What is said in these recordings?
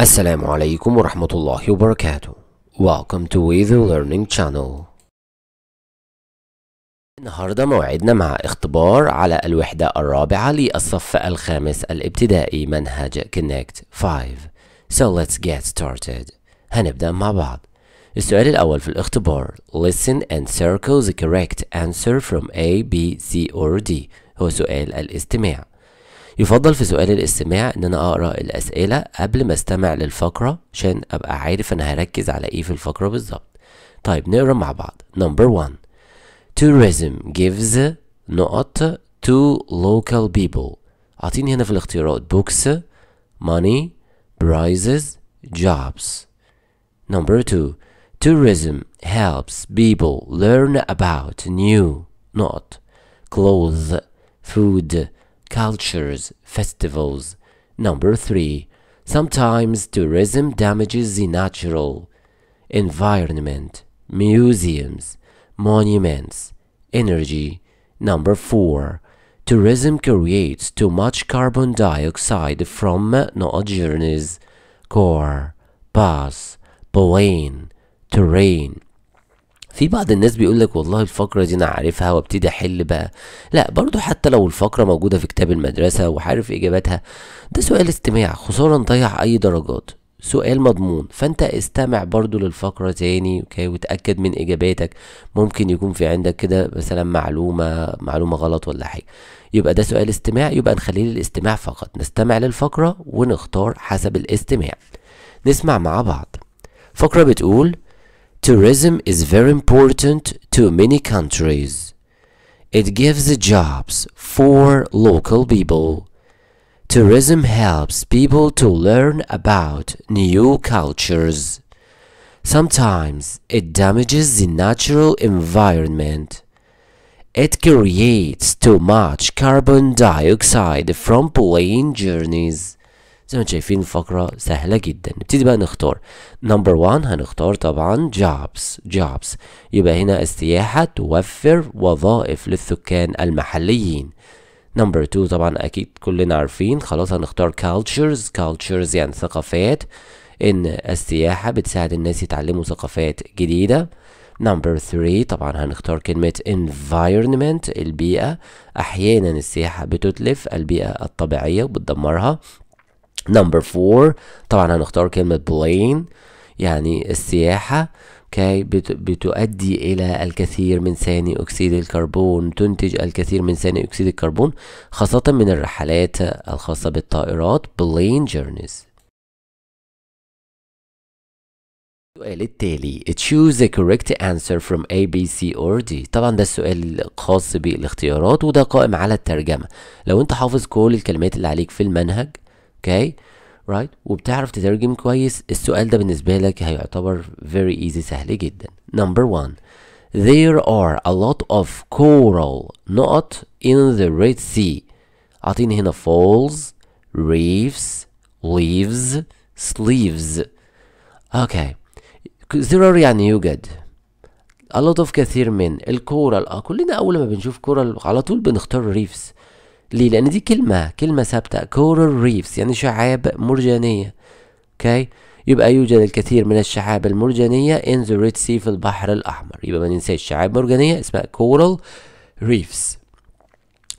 السلام عليكم ورحمة الله وبركاته Welcome to With Learning Channel النهاردة موعدنا مع اختبار على الوحدة الرابعة للصف الخامس الابتدائي منهج Connect 5 So let's get started هنبدأ مع بعض السؤال الأول في الاختبار Listen and circle the correct answer from A, B, C or D هو سؤال الاستماع يفضل في سؤال الاستماع ان انا اقرا الاسئله قبل ما استمع للفقره عشان ابقى عارف انا هركز على ايه في الفقره بالظبط طيب نقرا مع بعض نمبر 1 tourism gives نقط to local people اعطيني هنا في الاختيارات books money prizes jobs number 2 tourism helps people learn about new نقط clothes food cultures, festivals. Number 3. Sometimes tourism damages the natural environment, museums, monuments, energy. Number 4. Tourism creates too much carbon dioxide from no journeys, car, bus, plane, terrain. في بعض الناس بيقول لك والله الفقره دي انا عارفها وابتدي احل بقى لا برضو حتى لو الفقره موجوده في كتاب المدرسه وعارف اجاباتها ده سؤال استماع خساره نضيع اي درجات سؤال مضمون فانت استمع برضو للفقرة تاني اوكي وتأكد من اجاباتك ممكن يكون في عندك كده مثلا معلومة معلومة غلط ولا حاجة يبقى ده سؤال استماع يبقى نخليه للاستماع فقط نستمع للفقرة ونختار حسب الاستماع نسمع مع بعض فقرة بتقول Tourism is very important to many countries. It gives jobs for local people. Tourism helps people to learn about new cultures. Sometimes it damages the natural environment. It creates too much carbon dioxide from plane journeys. زي ما شايفين الفقرة سهلة جدا نبتدي بقى نختار نمبر 1 هنختار طبعا جابس جابس يبقى هنا السياحة توفر وظائف للسكان المحليين نمبر 2 طبعا اكيد كلنا عارفين خلاص هنختار cultures cultures يعني ثقافات ان السياحة بتساعد الناس يتعلموا ثقافات جديدة نمبر 3 طبعا هنختار كلمة environment البيئة أحيانا السياحة بتتلف البيئة الطبيعية وبتدمرها نمبر فور طبعا هنختار كلمة بلين يعني السياحة كي بتؤدي إلى الكثير من ثاني أكسيد الكربون تنتج الكثير من ثاني أكسيد الكربون خاصة من الرحلات الخاصة بالطائرات بلين جيرنيز السؤال التالي choose the correct answer from A, B, C or D طبعا ده السؤال الخاص بالاختيارات وده قائم على الترجمة لو انت حافظ كل الكلمات اللي عليك في المنهج اوكي رايت وبتعرف تترجم كويس السؤال ده بالنسبه لك هيعتبر very easy سهل جدا نمبر 1 there are a lot of coral not in the Red Sea اعطيني هنا falls reefs leaves sleeves okay there are يعني يوجد a lot of كثير من الكورال اه كلنا اول ما بنشوف كورال على طول بنختار reefs ليه لان دي كلمه كلمه ثابته كورال ريفز يعني شعاب مرجانيه اوكي يبقى يوجد الكثير من الشعاب المرجانيه ان ذا ريد سي في البحر الاحمر يبقى ما ننساش شعاب مرجانيه اسمها كورال ريفز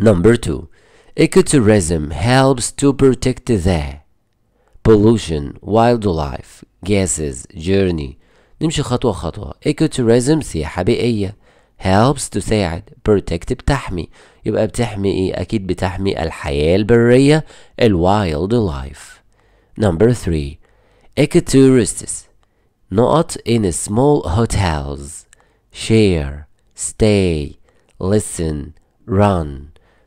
نمبر 2 ecotourism helps to protect the pollution wildlife gases journey نمشي خطوه خطوه ecotourism سياحه بيئيه helps تساعد protect بتحمي يبقى بتحمي ايه اكيد بتحمي الحياة البرية wild life number 3 ecotourists نقط in small hotels share stay listen run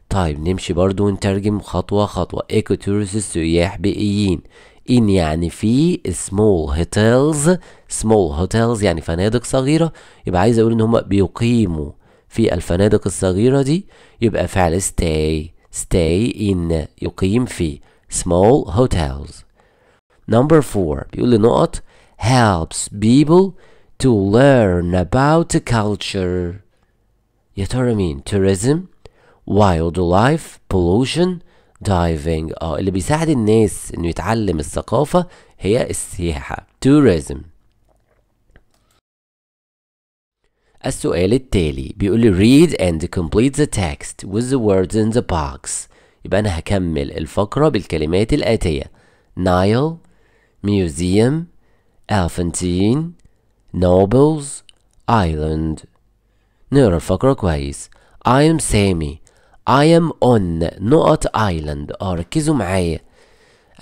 طيب نمشي برضو ونترجم خطوة خطوة ecotourists سياح بيئيين إن يعني في small hotels small hotels يعني فنادق صغيرة يبقى عايز أقول إن هما بيقيموا في الفنادق الصغيرة دي يبقى فعل stay stay in يقيم في small hotels number four بيقول نقط helps people to learn about culture يا ترى مين tourism wildlife pollution دايفنج اه اللي بيساعد الناس انه يتعلم الثقافة هي السياحة tourism السؤال التالي بيقول لي read and complete the text with the words in the box يبقى أنا هكمل الفقرة بالكلمات الآتية Nile Museum Elephantine Nobles Island نقرا الفقرة كويس I am Sammy I am on نقط island ركزوا معايا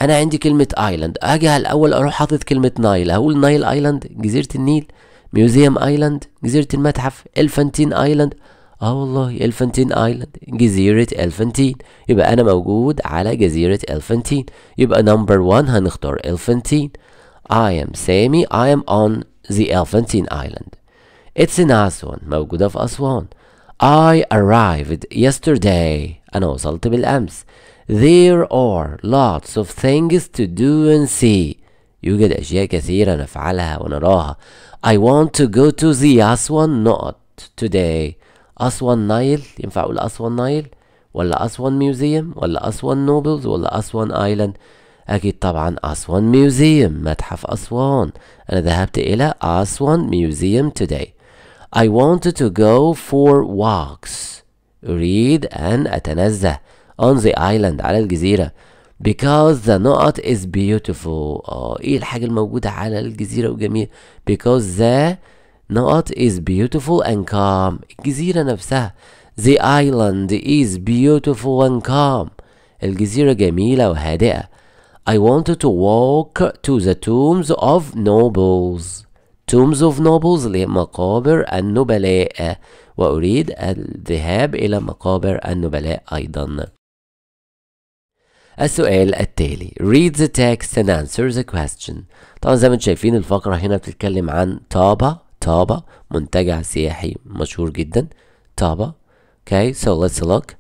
انا عندي كلمة ايلاند أجي على الاول اروح حاطط كلمة نايل أقول نايل ايلاند جزيرة النيل ميوزيوم ايلاند جزيرة المتحف الفانتين ايلاند اه والله الفانتين ايلاند جزيرة الفانتين يبقى انا موجود على جزيرة الفانتين يبقى نمبر 1 هنختار الفانتين I am سامي I am on the Elephantine Island It's in Aswan موجودة في أسوان I arrived yesterday. أنا وصلت بالأمس. There are lots of things to do and see. يوجد أشياء كثيرة نفعلها ونراها. I want to go to the Aswan not today. Aswan Nile ينفع أقول Aswan Nile ولا Aswan Museum ولا Aswan Nobles ولا Aswan Island أكيد طبعا Aswan Museum متحف أسوان أنا ذهبت إلى Aswan Museum today I wanted to go for walks read, and أتنزه on the island على الجزيرة because the نقط is beautiful اه ايه الحاجة الموجودة على الجزيرة وجميلة because the نقط is beautiful and calm الجزيرة نفسها the island is beautiful and calm الجزيرة جميلة وهادئة I wanted to walk to the tombs of nobles tombs of nobles لمقابر النبلاء وأريد الذهاب إلى مقابر النبلاء أيضا السؤال التالي read the text and answer the question طبعا زي ما انتم شايفين الفقرة هنا بتتكلم عن طابة طابة منتجع سياحي مشهور جدا طابة okay so let's look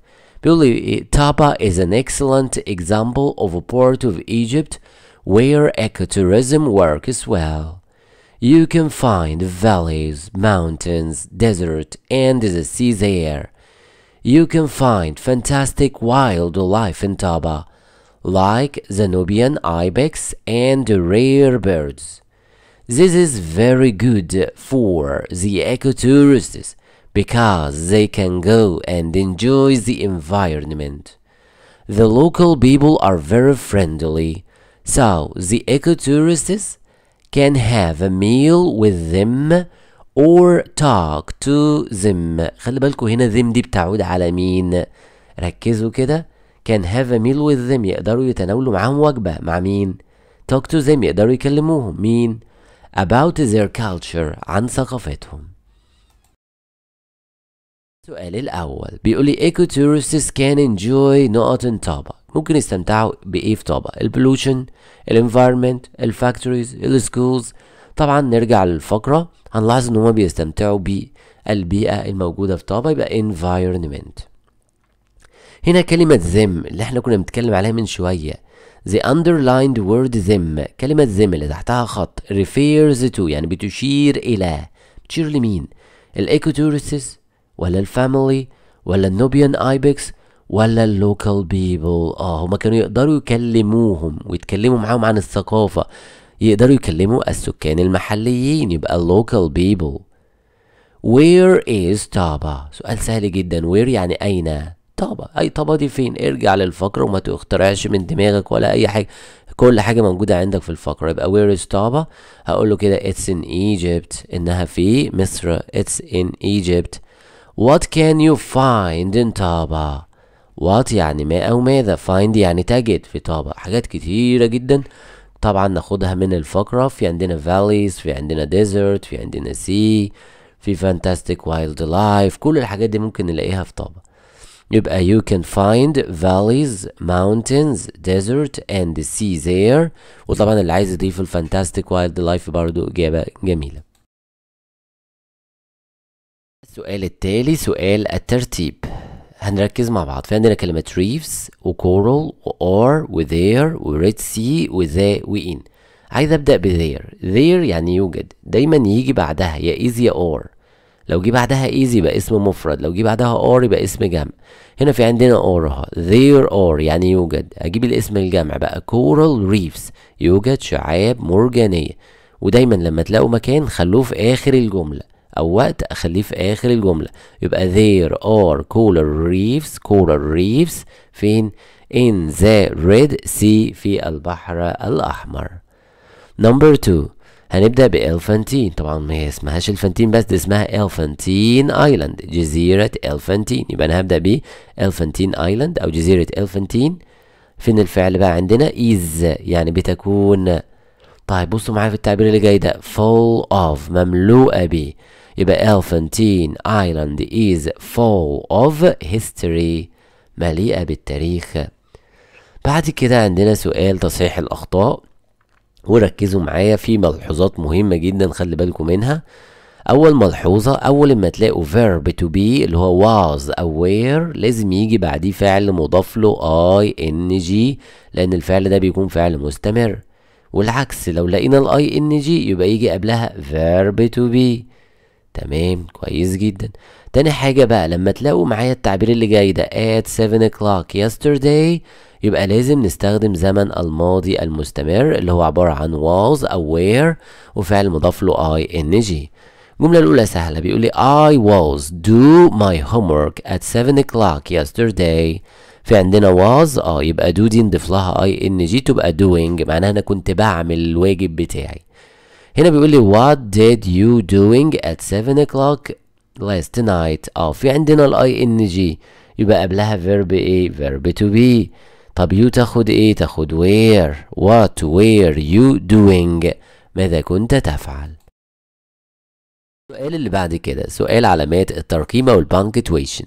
بيقول لي طابة is an excellent example of a port of Egypt where ecotourism works well You can find valleys, mountains, desert, and the seas air. You can find fantastic wildlife in Taba, like the Nubian ibex and rare birds. This is very good for the ecotourists because they can go and enjoy the environment. The local people are very friendly, so the ecotourists can have a meal with them or talk to them خلي بالكو هنا them دي بتعود على مين ركزوا كده can have a meal with them يقدروا يتناولوا معاهم وجبة مع مين talk to them يقدروا يكلموهم مين about their culture عن ثقافتهم السؤال الأول بيقول لي ecotourists can enjoy نقط طابة ممكن يستمتعوا بايه في طابة البلوشن الانفايرمنت الفاكتوريز السكولز طبعا نرجع للفقرة هنلاحظ ان هما بيستمتعوا بالبيئة الموجودة في طابة يبقى environment هنا كلمة them اللي احنا كنا بنتكلم عليها من شوية the underlined word them كلمة them اللي تحتها خط refers to يعني بتشير إلى بتشير لمين؟ الإيكوتورستس ولا الفاميلي ولا النوبيان ايبكس ولا اللوكال بيبل اه هما كانوا يقدروا يكلموهم ويتكلموا معاهم عن الثقافة يقدروا يكلموا السكان المحليين يبقى اللوكال بيبل Where is طابا سؤال سهل جدا where يعني أين طابا أي طابا دي فين ارجع للفقرة وما تخترعش من دماغك ولا أي حاجة كل حاجة موجودة عندك في الفقرة يبقى where is طابا هقول له كده it's in Egypt إنها في مصر it's in Egypt what can you find in طابا وات يعني ما أو ماذا فايند يعني تجد في طابع حاجات كتيرة جدا طبعا ناخدها من الفقرة في عندنا valleys في عندنا desert في عندنا sea في fantastic لايف كل الحاجات دي ممكن نلاقيها في طابع يبقى you can find valleys mountains desert and sea there وطبعا اللي عايز يضيف الفانتاستيك وايلد لايف برضو إجابة جميلة السؤال التالي سؤال الترتيب هنركز مع بعض في عندنا كلمة reefs و وor وthere وred sea وذا وin عايز ابدأ ب there there يعني يوجد دايما يجي بعدها يا is يا or لو جه بعدها easy يبقى اسم مفرد لو جه بعدها or يبقى اسم جمع هنا في عندنا or اهو there يعني يوجد اجيب الاسم الجمع بقى coral reefs يوجد شعاب مرجانية ودايما لما تلاقوا مكان خلوه في اخر الجمله أو وقت أخليه في آخر الجملة يبقى there are coral reefs coral reefs فين in the red sea في البحر الأحمر number two هنبدأ بإلفانتين طبعا ما اسمهاش إلفانتين بس دي اسمها إلفانتين آيلاند جزيرة إلفانتين يبقى أنا هبدأ ب آيلاند أو جزيرة إلفانتين فين الفعل بقى عندنا is يعني بتكون طيب بصوا معايا في التعبير اللي جاي ده full of مملوءة بيه يبقى Elephantine Island is full of history مليئة بالتاريخ بعد كده عندنا سؤال تصحيح الأخطاء وركزوا معايا في ملحوظات مهمة جدا خلي بالكم منها أول ملحوظة أول ما تلاقوا verb to be اللي هو was أو were لازم يجي بعديه فعل مضاف له اي ان جي لأن الفعل ده بيكون فعل مستمر والعكس لو لقينا ال ان جي يبقى يجي قبلها verb to be تمام كويس جدا تاني حاجة بقى لما تلاقوا معايا التعبير اللي جاي ده at 7 o'clock yesterday يبقى لازم نستخدم زمن الماضي المستمر اللي هو عبارة عن was أو وفعل مضاف له ing الجملة الأولى سهلة بيقول لي I was do my homework at 7 o'clock yesterday في عندنا was اه يبقى do دي نضيف لها ing تبقى doing معناها أنا كنت بعمل الواجب بتاعي هنا بيقول لي what did you doing at 7 o'clock last night اه في عندنا الاي ان جي يبقى قبلها verb ايه verb to be طب يو تاخد ايه تاخد where what were you doing ماذا كنت تفعل السؤال اللي بعد كده سؤال علامات الترقيمة والبانكتويشن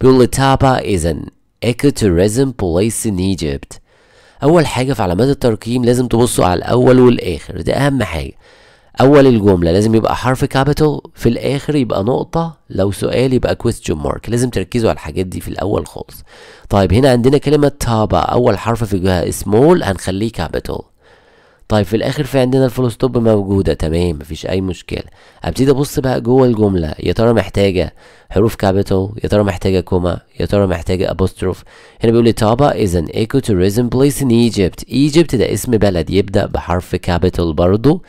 بيقول لي تابا is an ecotourism place in Egypt أول حاجة في علامات الترقيم لازم تبصوا على الأول والآخر ده أهم حاجة اول الجمله لازم يبقى حرف كابيتال في الاخر يبقى نقطه لو سؤال يبقى كويستشن مارك لازم تركزوا على الحاجات دي في الاول خالص طيب هنا عندنا كلمه تابا اول حرف في جهه سمول هنخليه كابيتال طيب في الاخر في عندنا الفول ستوب موجوده تمام مفيش اي مشكله ابتدي ابص بقى جوه الجمله يا ترى محتاجه حروف كابيتال يا ترى محتاجه كوما يا ترى محتاجه ابوستروف هنا بيقول لي تابا از ان ايكو توريزم بليس ان ايجيبت ايجيبت ده اسم بلد يبدا بحرف كابيتال برضه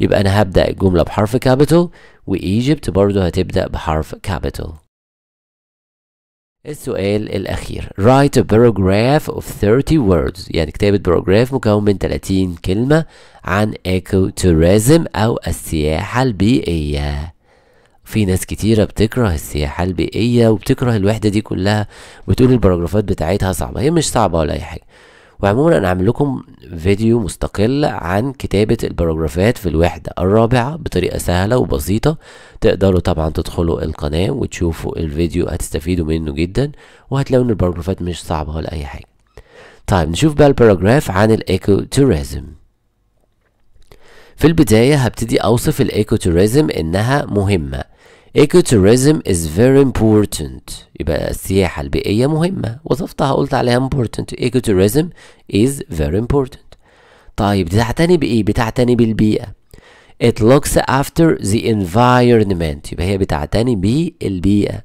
يبقى أنا هبدأ الجملة بحرف كابيتال وإيجيبت برضو هتبدأ بحرف كابيتال السؤال الأخير Write a paragraph of 30 words يعني كتابة باراجراف مكون من 30 كلمة عن ايكو أو السياحة البيئية في ناس كتيرة بتكره السياحة البيئية وبتكره الوحدة دي كلها وتقول البراجرافات بتاعتها صعبة هي مش صعبة ولا أي حاجة وعموما انا عامل لكم فيديو مستقل عن كتابة الباراجرافات في الوحدة الرابعة بطريقة سهلة وبسيطة تقدروا طبعا تدخلوا القناة وتشوفوا الفيديو هتستفيدوا منه جدا وهتلاقوا ان الباراجرافات مش صعبة ولا اي حاجة طيب نشوف بقى الباراجراف عن الايكو توريزم في البداية هبتدي اوصف الايكو توريزم انها مهمة Ecotourism is very important يبقى السياحة البيئية مهمة وصفتها قلت عليها important Ecotourism is very important طيب بتعتني بإيه؟ بتعتني بالبيئة It looks after the environment يبقى هي بتعتني بالبيئة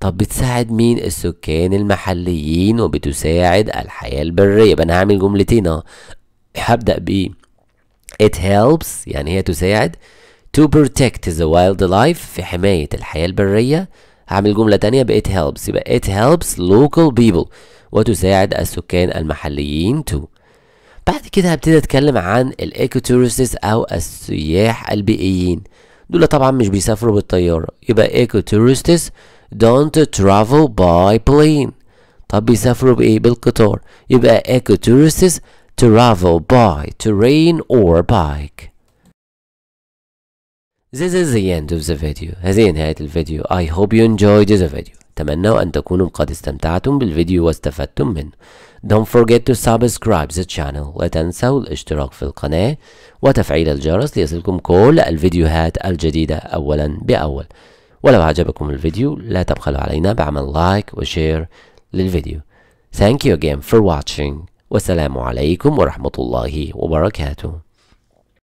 طب بتساعد مين السكان المحليين وبتساعد الحياة البرية يبقى أنا هعمل جملتين أهو هبدأ بـ It helps يعني هي تساعد to protect the wildlife في حماية الحياة البرية هعمل جملة تانية بقت helps يبقى it helps local people وتساعد السكان المحليين to. بعد كده هبتدي اتكلم عن الايكوتورستس او السياح البيئيين دول طبعا مش بيسافروا بالطيارة يبقى ايكوتورستس don't travel by plane طب بيسافروا بايه بالقطار يبقى ايكوتورستس travel by terrain or bike This is the end of the video هذه نهاية الفيديو I hope you enjoyed the video أتمنى أن تكونوا قد استمتعتم بالفيديو واستفدتم منه Don't forget to subscribe the channel لا تنسوا الاشتراك في القناة وتفعيل الجرس ليصلكم كل الفيديوهات الجديدة أولا بأول ولو عجبكم الفيديو لا تبخلوا علينا بعمل لايك وشير للفيديو Thank you again for watching والسلام عليكم ورحمة الله وبركاته